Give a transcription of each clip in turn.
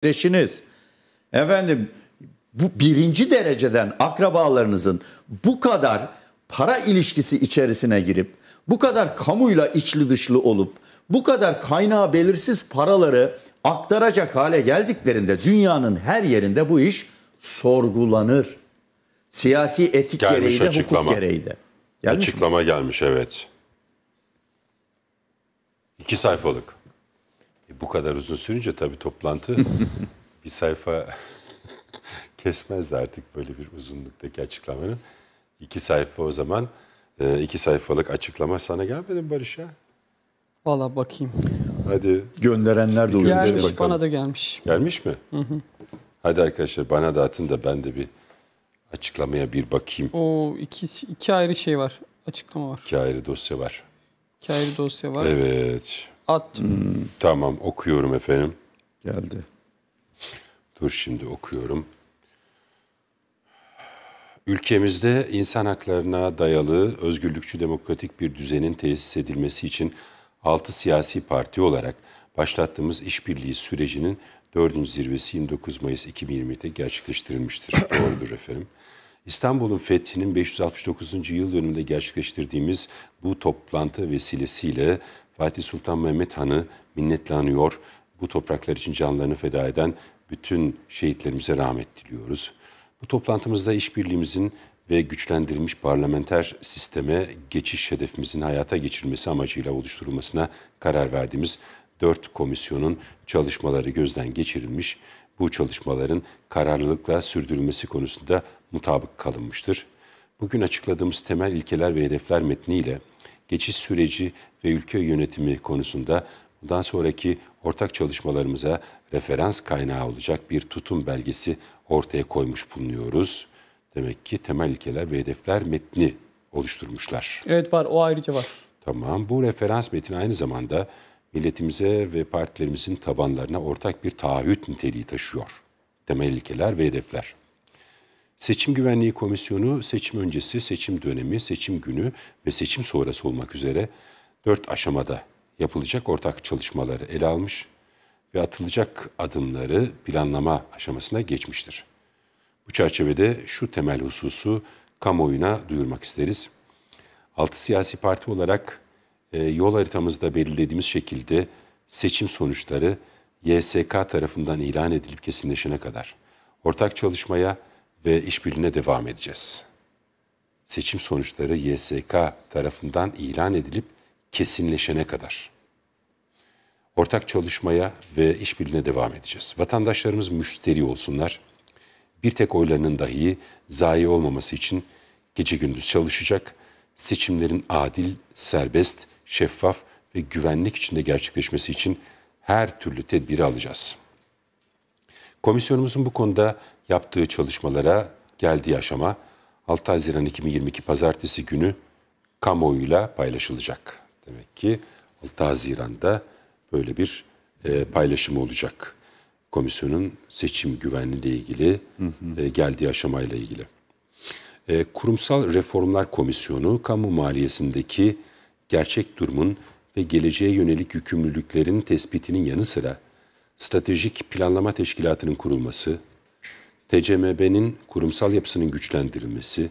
kardeşiniz, efendim bu birinci dereceden akrabalarınızın bu kadar para ilişkisi içerisine girip, bu kadar kamuyla içli dışlı olup, bu kadar kaynağı belirsiz paraları aktaracak hale geldiklerinde dünyanın her yerinde bu iş sorgulanır. Siyasi etik gelmiş gereği de, açıklama. hukuk gereği de. Gelmiş açıklama mi? gelmiş evet. İki sayfalık bu kadar uzun sürünce tabii toplantı bir sayfa kesmezdi artık böyle bir uzunluktaki açıklamanın. İki sayfa o zaman e, iki sayfalık açıklama sana gelmedi mi Barış ya? Valla bakayım. Hadi. Gönderenler de oluyor. Gelmiş bakalım. bana da gelmiş. Gelmiş mi? Hı hı. Hadi arkadaşlar bana da atın da ben de bir açıklamaya bir bakayım. O iki, iki ayrı şey var. Açıklama var. İki ayrı dosya var. İki ayrı dosya var. Evet at. Hmm, tamam okuyorum efendim. Geldi. Dur şimdi okuyorum. Ülkemizde insan haklarına dayalı özgürlükçü demokratik bir düzenin tesis edilmesi için altı siyasi parti olarak başlattığımız işbirliği sürecinin 4. zirvesi 29 Mayıs 2020'de gerçekleştirilmiştir. Doğrudur efendim. İstanbul'un fethinin 569. yıl dönümünde gerçekleştirdiğimiz bu toplantı vesilesiyle Fatih Sultan Mehmet Han'ı minnetle anıyor. Bu topraklar için canlarını feda eden bütün şehitlerimize rahmet diliyoruz. Bu toplantımızda işbirliğimizin ve güçlendirilmiş parlamenter sisteme geçiş hedefimizin hayata geçirilmesi amacıyla oluşturulmasına karar verdiğimiz dört komisyonun çalışmaları gözden geçirilmiş, bu çalışmaların kararlılıkla sürdürülmesi konusunda mutabık kalınmıştır. Bugün açıkladığımız temel ilkeler ve hedefler metniyle geçiş süreci ve ülke yönetimi konusunda bundan sonraki ortak çalışmalarımıza referans kaynağı olacak bir tutum belgesi ortaya koymuş bulunuyoruz. Demek ki temel ilkeler ve hedefler metni oluşturmuşlar. Evet var o ayrıca var. Tamam bu referans metni aynı zamanda milletimize ve partilerimizin tabanlarına ortak bir taahhüt niteliği taşıyor. Temel ilkeler ve hedefler. Seçim Güvenliği Komisyonu seçim öncesi, seçim dönemi, seçim günü ve seçim sonrası olmak üzere dört aşamada yapılacak ortak çalışmaları ele almış ve atılacak adımları planlama aşamasına geçmiştir. Bu çerçevede şu temel hususu kamuoyuna duyurmak isteriz. Altı siyasi parti olarak e, yol haritamızda belirlediğimiz şekilde seçim sonuçları YSK tarafından ilan edilip kesinleşene kadar ortak çalışmaya ve işbirliğine devam edeceğiz. Seçim sonuçları YSK tarafından ilan edilip kesinleşene kadar ortak çalışmaya ve işbirliğine devam edeceğiz. Vatandaşlarımız müşteri olsunlar. Bir tek oylarının dahi zayi olmaması için gece gündüz çalışacak. Seçimlerin adil, serbest, şeffaf ve güvenlik içinde gerçekleşmesi için her türlü tedbiri alacağız. Komisyonumuzun bu konuda yaptığı çalışmalara geldiği aşama 6 Haziran 2022 Pazartesi günü kamuoyuyla paylaşılacak. Demek ki 6 Haziran'da böyle bir e, paylaşımı olacak. Komisyonun seçim güvenliğiyle ilgili hı hı. E, geldiği aşamayla ilgili. E, Kurumsal Reformlar Komisyonu kamu maliyesindeki gerçek durumun ve geleceğe yönelik yükümlülüklerin tespitinin yanı sıra stratejik planlama teşkilatının kurulması, TCMB'nin kurumsal yapısının güçlendirilmesi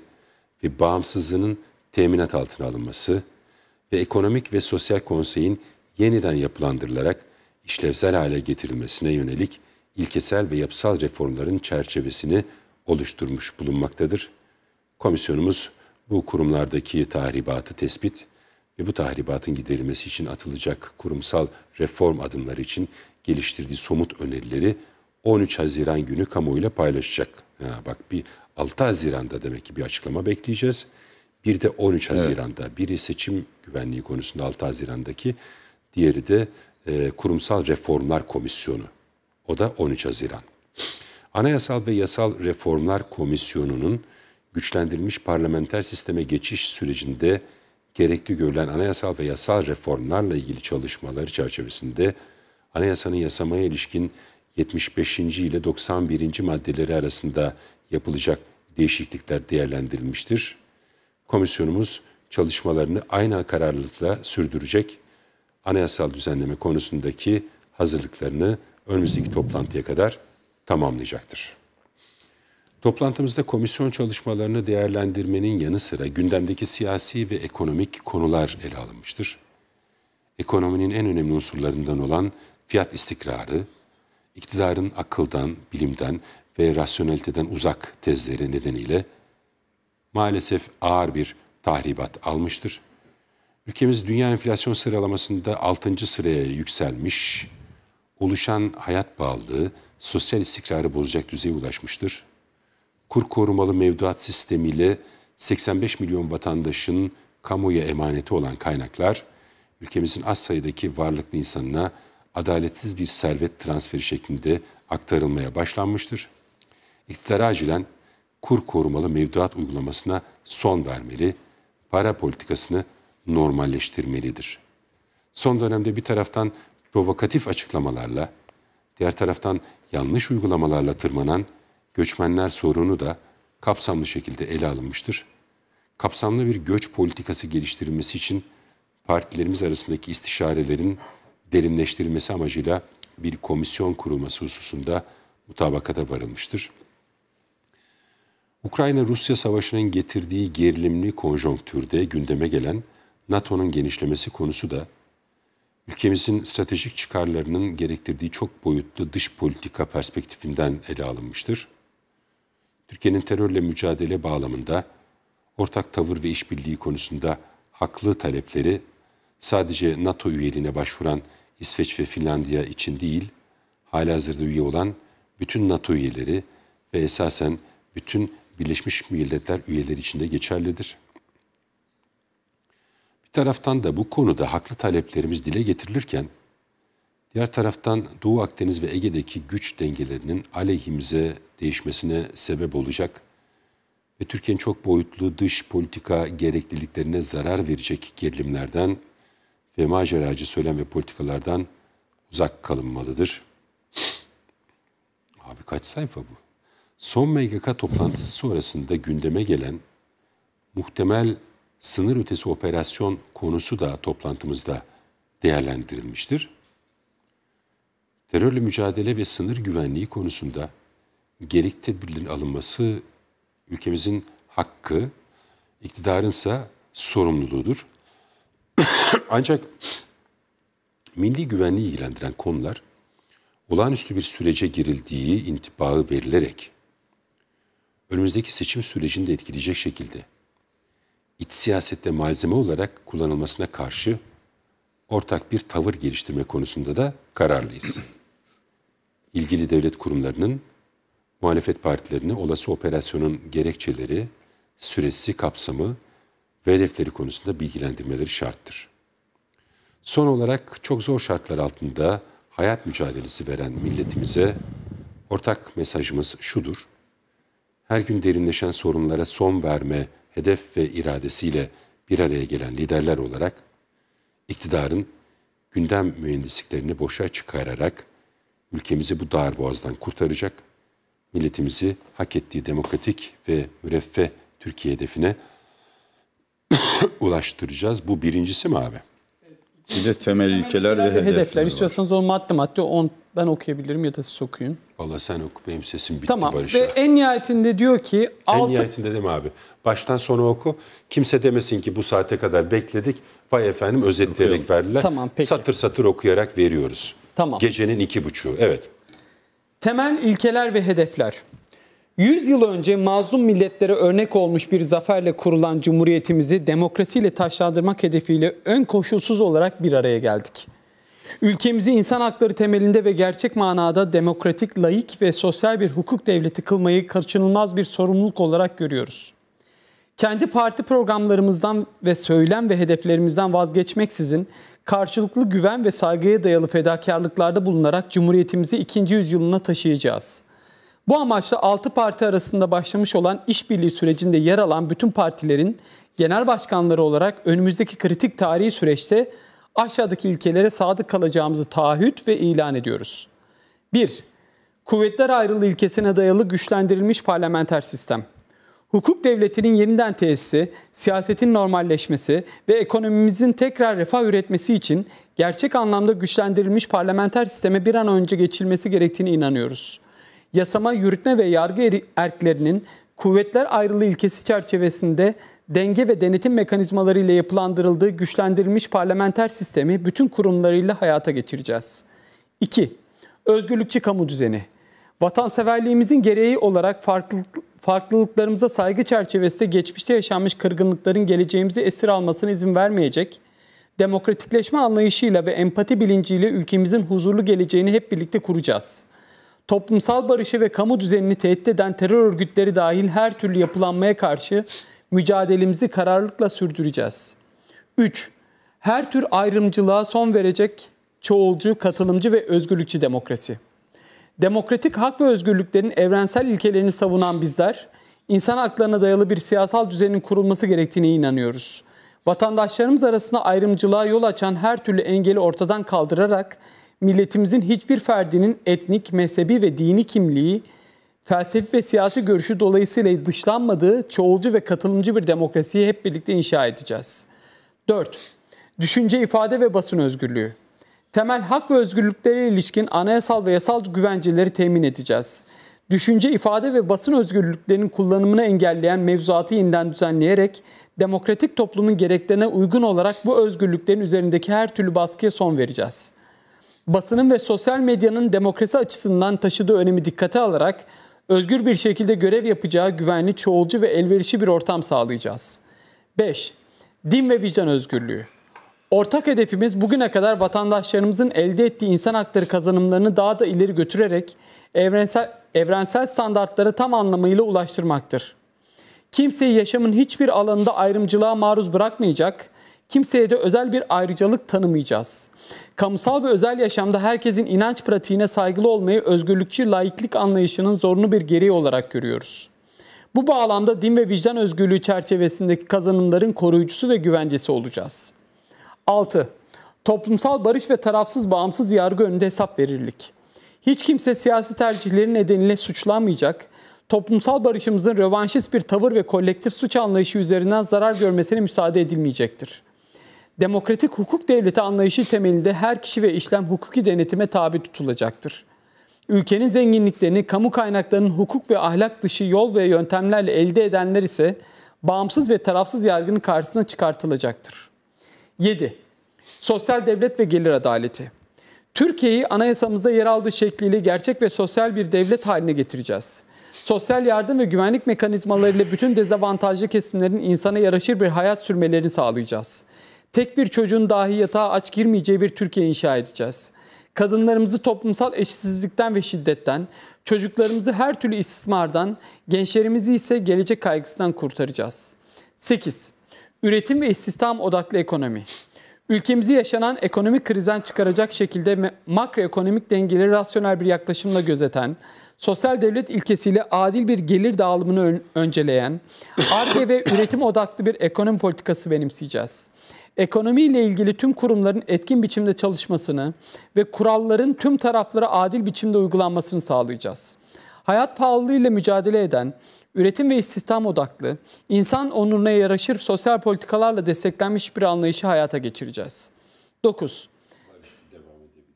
ve bağımsızlığının teminat altına alınması ve ekonomik ve sosyal konseyin yeniden yapılandırılarak işlevsel hale getirilmesine yönelik ilkesel ve yapısal reformların çerçevesini oluşturmuş bulunmaktadır. Komisyonumuz bu kurumlardaki tahribatı tespit ve bu tahribatın giderilmesi için atılacak kurumsal reform adımları için geliştirdiği somut önerileri 13 Haziran günü kamuoyuyla paylaşacak. Ha, bak bir 6 Haziran'da demek ki bir açıklama bekleyeceğiz. Bir de 13 Haziran'da. Evet. Biri seçim güvenliği konusunda 6 Haziran'daki. Diğeri de e, Kurumsal Reformlar Komisyonu. O da 13 Haziran. Anayasal ve Yasal Reformlar Komisyonu'nun güçlendirilmiş parlamenter sisteme geçiş sürecinde gerekli görülen anayasal ve yasal reformlarla ilgili çalışmaları çerçevesinde anayasanın yasamaya ilişkin 75. ile 91. maddeleri arasında yapılacak değişiklikler değerlendirilmiştir. Komisyonumuz çalışmalarını aynı kararlılıkla sürdürecek. Anayasal düzenleme konusundaki hazırlıklarını önümüzdeki toplantıya kadar tamamlayacaktır. Toplantımızda komisyon çalışmalarını değerlendirmenin yanı sıra gündemdeki siyasi ve ekonomik konular ele alınmıştır. Ekonominin en önemli unsurlarından olan fiyat istikrarı, iktidarın akıldan, bilimden ve rasyoneliteden uzak tezleri nedeniyle maalesef ağır bir tahribat almıştır. Ülkemiz dünya enflasyon sıralamasında 6. sıraya yükselmiş, oluşan hayat bağlılığı sosyal istikrarı bozacak düzeye ulaşmıştır. Kur korumalı mevduat sistemiyle 85 milyon vatandaşın kamuya emaneti olan kaynaklar, ülkemizin az sayıdaki varlıklı insanına adaletsiz bir servet transferi şeklinde aktarılmaya başlanmıştır. İktidar acilen kur korumalı mevduat uygulamasına son vermeli, para politikasını normalleştirmelidir. Son dönemde bir taraftan provokatif açıklamalarla, diğer taraftan yanlış uygulamalarla tırmanan göçmenler sorunu da kapsamlı şekilde ele alınmıştır. Kapsamlı bir göç politikası geliştirilmesi için partilerimiz arasındaki istişarelerin derinleştirilmesi amacıyla bir komisyon kurulması hususunda mutabakata varılmıştır. Ukrayna-Rusya savaşının getirdiği gerilimli konjonktürde gündeme gelen NATO'nun genişlemesi konusu da ülkemizin stratejik çıkarlarının gerektirdiği çok boyutlu dış politika perspektifinden ele alınmıştır. Türkiye'nin terörle mücadele bağlamında ortak tavır ve işbirliği konusunda haklı talepleri sadece NATO üyeliğine başvuran İsveç ve Finlandiya için değil, hala hazırda üye olan bütün NATO üyeleri ve esasen bütün Birleşmiş Milletler üyeleri için de geçerlidir. Bir taraftan da bu konuda haklı taleplerimiz dile getirilirken, diğer taraftan Doğu Akdeniz ve Ege'deki güç dengelerinin aleyhimize değişmesine sebep olacak ve Türkiye'nin çok boyutlu dış politika gerekliliklerine zarar verecek gerilimlerden ve maceracı söylem ve politikalardan uzak kalınmalıdır. Abi kaç sayfa bu? Son MGK toplantısı sonrasında gündeme gelen muhtemel sınır ötesi operasyon konusu da toplantımızda değerlendirilmiştir. Terörle mücadele ve sınır güvenliği konusunda gerek tedbirlerin alınması ülkemizin hakkı, iktidarınsa sorumluluğudur. Ancak milli güvenliği ilgilendiren konular olağanüstü bir sürece girildiği intibağı verilerek önümüzdeki seçim sürecini de etkileyecek şekilde iç siyasette malzeme olarak kullanılmasına karşı ortak bir tavır geliştirme konusunda da kararlıyız. İlgili devlet kurumlarının muhalefet partilerine olası operasyonun gerekçeleri, süresi, kapsamı ve hedefleri konusunda bilgilendirmeleri şarttır. Son olarak çok zor şartlar altında hayat mücadelesi veren milletimize ortak mesajımız şudur. Her gün derinleşen sorunlara son verme hedef ve iradesiyle bir araya gelen liderler olarak iktidarın gündem mühendisliklerini boşa çıkararak ülkemizi bu dar boğazdan kurtaracak, milletimizi hak ettiği demokratik ve müreffeh Türkiye hedefine ulaştıracağız. Bu birincisi mi abi? Bir de temel ilkeler ve hedefler. hedefler. İstiyorsanız o madde madde on, ben okuyabilirim ya da siz okuyun. Valla sen oku benim sesim bitti tamam. Barış. Tamam ve en nihayetinde diyor ki... En nihayetinde değil mi abi? Baştan sona oku. Kimse demesin ki bu saate kadar bekledik. Vay efendim özetleyerek Okuyorum. verdiler. Tamam peki. Satır satır okuyarak veriyoruz. Tamam. Gecenin iki buçuğu evet. Temel ilkeler ve hedefler. 100 yıl önce mazlum milletlere örnek olmuş bir zaferle kurulan cumhuriyetimizi demokrasiyle taşlandırmak hedefiyle ön koşulsuz olarak bir araya geldik. Ülkemizi insan hakları temelinde ve gerçek manada demokratik, layık ve sosyal bir hukuk devleti kılmayı kaçınılmaz bir sorumluluk olarak görüyoruz. Kendi parti programlarımızdan ve söylem ve hedeflerimizden vazgeçmeksizin karşılıklı güven ve saygıya dayalı fedakarlıklarda bulunarak Cumhuriyetimizi ikinci yüzyılına taşıyacağız.'' Bu amaçla 6 parti arasında başlamış olan işbirliği sürecinde yer alan bütün partilerin genel başkanları olarak önümüzdeki kritik tarihi süreçte aşağıdaki ilkelere sadık kalacağımızı taahhüt ve ilan ediyoruz. 1. Kuvvetler ayrılığı ilkesine dayalı güçlendirilmiş parlamenter sistem. Hukuk devletinin yeniden tesisi, siyasetin normalleşmesi ve ekonomimizin tekrar refah üretmesi için gerçek anlamda güçlendirilmiş parlamenter sisteme bir an önce geçilmesi gerektiğine inanıyoruz.'' yasama, yürütme ve yargı erklerinin kuvvetler ayrılığı ilkesi çerçevesinde denge ve denetim mekanizmaları ile yapılandırıldığı güçlendirilmiş parlamenter sistemi bütün kurumlarıyla hayata geçireceğiz. 2. Özgürlükçü kamu düzeni. Vatanseverliğimizin gereği olarak farklılık, farklılıklarımıza saygı çerçevesinde geçmişte yaşanmış kırgınlıkların geleceğimizi esir almasına izin vermeyecek, demokratikleşme anlayışıyla ve empati bilinciyle ülkemizin huzurlu geleceğini hep birlikte kuracağız.'' toplumsal barışı ve kamu düzenini tehdit eden terör örgütleri dahil her türlü yapılanmaya karşı mücadelemizi kararlılıkla sürdüreceğiz. 3. Her tür ayrımcılığa son verecek çoğulcu, katılımcı ve özgürlükçü demokrasi. Demokratik hak ve özgürlüklerin evrensel ilkelerini savunan bizler, insan haklarına dayalı bir siyasal düzenin kurulması gerektiğine inanıyoruz. Vatandaşlarımız arasında ayrımcılığa yol açan her türlü engeli ortadan kaldırarak milletimizin hiçbir ferdinin etnik, mezhebi ve dini kimliği, felsefi ve siyasi görüşü dolayısıyla dışlanmadığı çoğulcu ve katılımcı bir demokrasiyi hep birlikte inşa edeceğiz. 4. Düşünce, ifade ve basın özgürlüğü. Temel hak ve özgürlükleri ilişkin anayasal ve yasal güvenceleri temin edeceğiz. Düşünce, ifade ve basın özgürlüklerinin kullanımını engelleyen mevzuatı yeniden düzenleyerek demokratik toplumun gereklerine uygun olarak bu özgürlüklerin üzerindeki her türlü baskıya son vereceğiz.'' basının ve sosyal medyanın demokrasi açısından taşıdığı önemi dikkate alarak özgür bir şekilde görev yapacağı güvenli, çoğulcu ve elverişli bir ortam sağlayacağız. 5. Din ve vicdan özgürlüğü. Ortak hedefimiz bugüne kadar vatandaşlarımızın elde ettiği insan hakları kazanımlarını daha da ileri götürerek evrensel, evrensel standartlara tam anlamıyla ulaştırmaktır. Kimseyi yaşamın hiçbir alanında ayrımcılığa maruz bırakmayacak, Kimseye de özel bir ayrıcalık tanımayacağız. Kamusal ve özel yaşamda herkesin inanç pratiğine saygılı olmayı özgürlükçü laiklik anlayışının zorunlu bir gereği olarak görüyoruz. Bu bağlamda din ve vicdan özgürlüğü çerçevesindeki kazanımların koruyucusu ve güvencesi olacağız. 6. Toplumsal barış ve tarafsız bağımsız yargı önünde hesap verirlik. Hiç kimse siyasi tercihleri nedeniyle suçlanmayacak, toplumsal barışımızın rövanşist bir tavır ve kolektif suç anlayışı üzerinden zarar görmesine müsaade edilmeyecektir demokratik hukuk devleti anlayışı temelinde her kişi ve işlem hukuki denetime tabi tutulacaktır. Ülkenin zenginliklerini kamu kaynaklarının hukuk ve ahlak dışı yol ve yöntemlerle elde edenler ise bağımsız ve tarafsız yargının karşısına çıkartılacaktır. 7. Sosyal devlet ve gelir adaleti. Türkiye'yi anayasamızda yer aldığı şekliyle gerçek ve sosyal bir devlet haline getireceğiz. Sosyal yardım ve güvenlik mekanizmalarıyla bütün dezavantajlı kesimlerin insana yaraşır bir hayat sürmelerini sağlayacağız. Tek bir çocuğun dahi yatağa aç girmeyeceği bir Türkiye inşa edeceğiz. Kadınlarımızı toplumsal eşitsizlikten ve şiddetten, çocuklarımızı her türlü istismardan, gençlerimizi ise gelecek kaygısından kurtaracağız. 8. Üretim ve istihdam odaklı ekonomi. Ülkemizi yaşanan ekonomik krizden çıkaracak şekilde makroekonomik dengeleri rasyonel bir yaklaşımla gözeten, sosyal devlet ilkesiyle adil bir gelir dağılımını önceleyen, ARGE ve üretim odaklı bir ekonomi politikası benimseyeceğiz ekonomiyle ilgili tüm kurumların etkin biçimde çalışmasını ve kuralların tüm taraflara adil biçimde uygulanmasını sağlayacağız. Hayat pahalılığıyla mücadele eden, üretim ve istihdam odaklı, insan onuruna yaraşır sosyal politikalarla desteklenmiş bir anlayışı hayata geçireceğiz. 9.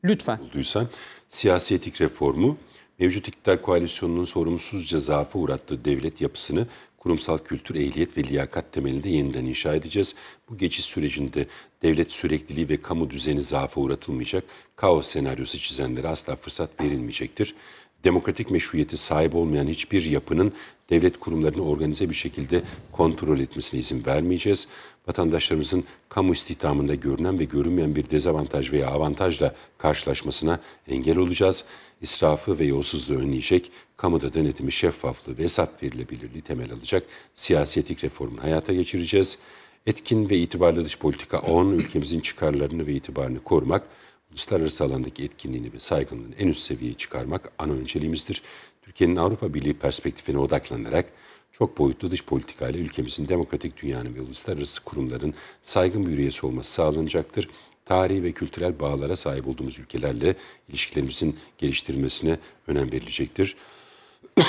Lütfen. Bulduysan, siyasi etik reformu mevcut iktidar koalisyonunun sorumsuzca zaafa uğrattığı devlet yapısını kurumsal kültür, ehliyet ve liyakat temelinde yeniden inşa edeceğiz. Bu geçiş sürecinde devlet sürekliliği ve kamu düzeni zaafa uğratılmayacak, kaos senaryosu çizenlere asla fırsat verilmeyecektir demokratik meşruiyeti sahip olmayan hiçbir yapının devlet kurumlarını organize bir şekilde kontrol etmesine izin vermeyeceğiz. Vatandaşlarımızın kamu istihdamında görünen ve görünmeyen bir dezavantaj veya avantajla karşılaşmasına engel olacağız. İsrafı ve yolsuzluğu önleyecek, kamuda denetimi şeffaflığı ve hesap verilebilirliği temel alacak siyasi etik reformunu hayata geçireceğiz. Etkin ve itibarlı dış politika 10 ülkemizin çıkarlarını ve itibarını korumak, uluslararası alandaki etkinliğini ve saygınlığını en üst seviyeye çıkarmak ana önceliğimizdir. Türkiye'nin Avrupa Birliği perspektifine odaklanarak çok boyutlu dış politikayla ülkemizin demokratik dünyanın ve uluslararası kurumların saygın bir üyesi olması sağlanacaktır. Tarihi ve kültürel bağlara sahip olduğumuz ülkelerle ilişkilerimizin geliştirilmesine önem verilecektir.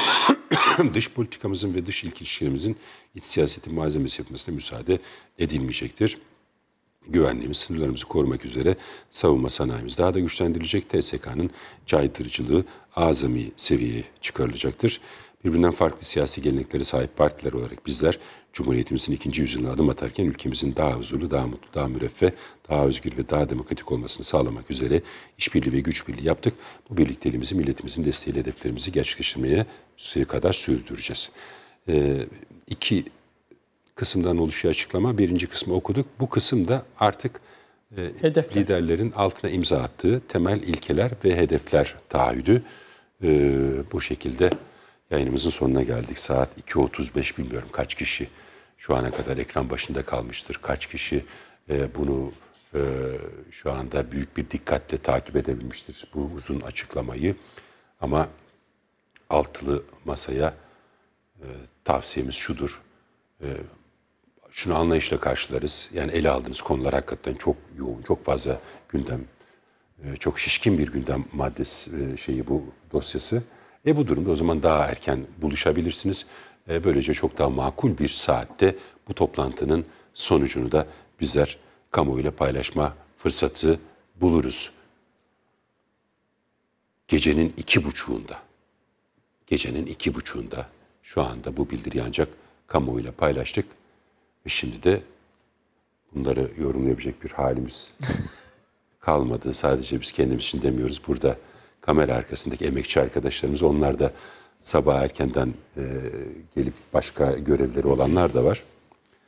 dış politikamızın ve dış ilişkilerimizin iç siyasetin malzemesi yapmasına müsaade edilmeyecektir güvenliğimiz, sınırlarımızı korumak üzere savunma sanayimiz daha da güçlendirilecek. TSK'nın caydırıcılığı azami seviyeye çıkarılacaktır. Birbirinden farklı siyasi geleneklere sahip partiler olarak bizler Cumhuriyetimizin ikinci yüzyılına adım atarken ülkemizin daha huzurlu, daha mutlu, daha müreffeh, daha özgür ve daha demokratik olmasını sağlamak üzere işbirliği ve güç birliği yaptık. Bu birlikteliğimizi milletimizin desteğiyle hedeflerimizi gerçekleştirmeye kadar sürdüreceğiz. Ee, iki kısımdan oluşuyor açıklama. Birinci kısmı okuduk. Bu kısım da artık e, liderlerin altına imza attığı temel ilkeler ve hedefler taahhüdü. E, bu şekilde yayınımızın sonuna geldik. Saat 2.35 bilmiyorum kaç kişi şu ana kadar ekran başında kalmıştır. Kaç kişi e, bunu e, şu anda büyük bir dikkatle takip edebilmiştir bu uzun açıklamayı. Ama altılı masaya e, tavsiyemiz şudur. E, şunu anlayışla karşılarız. Yani ele aldığınız konular hakikaten çok yoğun, çok fazla gündem, e, çok şişkin bir gündem maddesi e, şeyi bu dosyası. E bu durumda o zaman daha erken buluşabilirsiniz. E böylece çok daha makul bir saatte bu toplantının sonucunu da bizler kamuoyuyla paylaşma fırsatı buluruz. Gecenin iki buçuğunda, gecenin iki buçuğunda şu anda bu bildiri ancak kamuoyuyla paylaştık. Ve şimdi de bunları yorumlayabilecek bir halimiz kalmadı. Sadece biz kendimiz için demiyoruz. Burada kamera arkasındaki emekçi arkadaşlarımız onlar da sabah erkenden e, gelip başka görevleri olanlar da var.